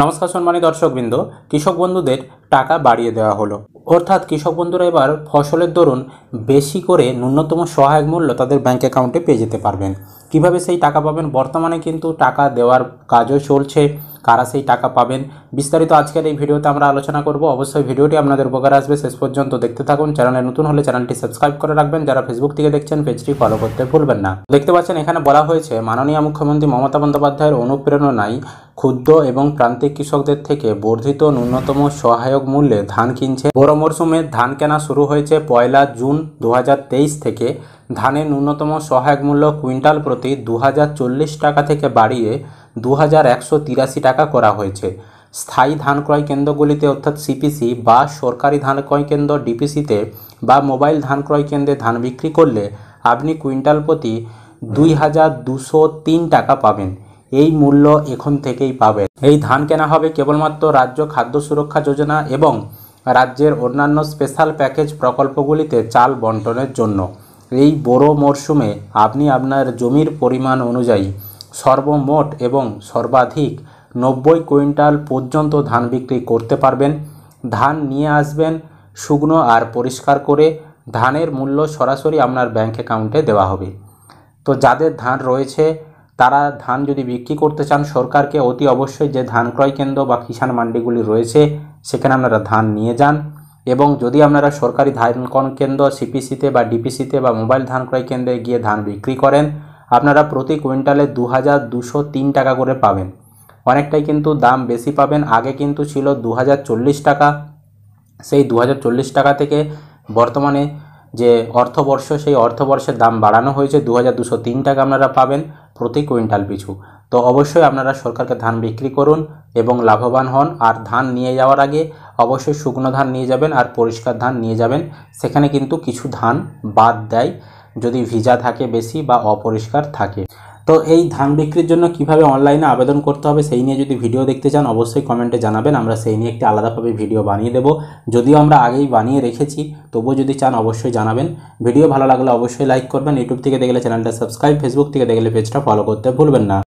নমস্কার সম্মানিত দর্শকবৃন্দ কৃষক বন্ধুদের টাকা বাড়িয়ে দেওয়া হলো অর্থাৎ কৃষক বন্ধুরা এবার ফসলের দরুন বেশি করে ন্যূনতম সহায়ক মূল্য তাদের ব্যাঙ্ক অ্যাকাউন্টে পেয়ে যেতে পারবেন কিভাবে সেই টাকা পাবেন বর্তমানে কিন্তু টাকা দেওয়ার কাজও চলছে কারা সেই টাকা পাবেন বিস্তারিত আজকের এই ভিডিওতে আমরা আলোচনা করব অবশ্যই ভিডিওটি আপনাদের উপকার আসবে শেষ পর্যন্ত দেখতে থাকুন চ্যানেলে নতুন হলে চ্যানেলটি সাবস্ক্রাইব করে রাখবেন যারা ফেসবুক থেকে দেখছেন পেজটি ফলো করতে ভুলবেন না দেখতে পাচ্ছেন এখানে বলা হয়েছে মাননীয় মুখ্যমন্ত্রী মমতা বন্দ্যোপাধ্যায়ের অনুপ্রেরণায় ক্ষুদ্র এবং প্রান্তিক কৃষকদের থেকে বর্ধিত ন্যূনতম সহায়ক সহায়ক মূল্যে ধান কিনছে বড় মরশুমে ধান কেনা শুরু হয়েছে পয়লা জুন দু থেকে ধানের ন্যূনতম সহায়ক মূল্য কুইন্টাল প্রতি দু টাকা থেকে বাড়িয়ে দু টাকা করা হয়েছে স্থায়ী ধান ক্রয় কেন্দ্রগুলিতে অর্থাৎ সিপিসি বা সরকারি ধান ক্রয় কেন্দ্র ডিপিসিতে বা মোবাইল ধান ক্রয় কেন্দ্রে ধান বিক্রি করলে আপনি কুইন্টাল প্রতি দুই টাকা পাবেন এই মূল্য এখন থেকেই পাবেন এই ধান কেনা হবে কেবলমাত্র রাজ্য খাদ্য সুরক্ষা যোজনা এবং রাজ্যের অন্যান্য স্পেশাল প্যাকেজ প্রকল্পগুলিতে চাল বন্টনের জন্য এই বড় মরশুমে আপনি আপনার জমির পরিমাণ অনুযায়ী সর্বমোট এবং সর্বাধিক নব্বই কুইন্টাল পর্যন্ত ধান বিক্রি করতে পারবেন ধান নিয়ে আসবেন শুকনো আর পরিষ্কার করে ধানের মূল্য সরাসরি আপনার ব্যাংক অ্যাকাউন্টে দেওয়া হবে তো যাদের ধান রয়েছে তারা ধান যদি বিক্রি করতে চান সরকারকে অতি অবশ্যই যে ধান ক্রয় কেন্দ্র বা কিষাণ মান্ডিগুলি রয়েছে সেখানে আপনারা ধান নিয়ে যান এবং যদি আপনারা সরকারি ধান কেন্দ্র সিপিসিতে বা ডিপিসিতে বা মোবাইল ধান ক্রয় কেন্দ্রে গিয়ে ধান বিক্রি করেন আপনারা প্রতি কুইন্টালে দু হাজার দুশো তিন টাকা করে পাবেন অনেকটাই কিন্তু দাম বেশি পাবেন আগে কিন্তু ছিল দু টাকা সেই দু টাকা থেকে বর্তমানে যে অর্থবর্ষ সেই অর্থবর্ষের দাম বাড়ানো হয়েছে দু টাকা আপনারা পাবেন প্রতি কুইন্টাল পিছু তো অবশ্যই আপনারা সরকারকে ধান বিক্রি করুন এবং লাভবান হন আর ধান নিয়ে যাওয়ার আগে অবশ্যই শুকনো ধান নিয়ে যাবেন আর পরিষ্কার ধান নিয়ে যাবেন সেখানে কিন্তু কিছু ধান বাদ দেয় যদি ভিজা থাকে বেশি বা অপরিষ্কার থাকে তো এই ধান বিক্রির জন্য কিভাবে অনলাইনে আবেদন করতে হবে সেই নিয়ে যদি ভিডিও দেখতে চান অবশ্যই কমেন্টে জানাবেন আমরা সেই নিয়ে একটি আলাদাভাবে ভিডিও বানিয়ে দেব যদিও আমরা আগেই বানিয়ে রেখেছি তবুও যদি চান অবশ্যই জানাবেন ভিডিও ভালো লাগলে অবশ্যই লাইক করবেন ইউটিউব থেকে দেখলে চ্যানেলটা সাবস্ক্রাইব ফেসবুক থেকে দেখলে পেজটা ফলো করতে ভুলবেন না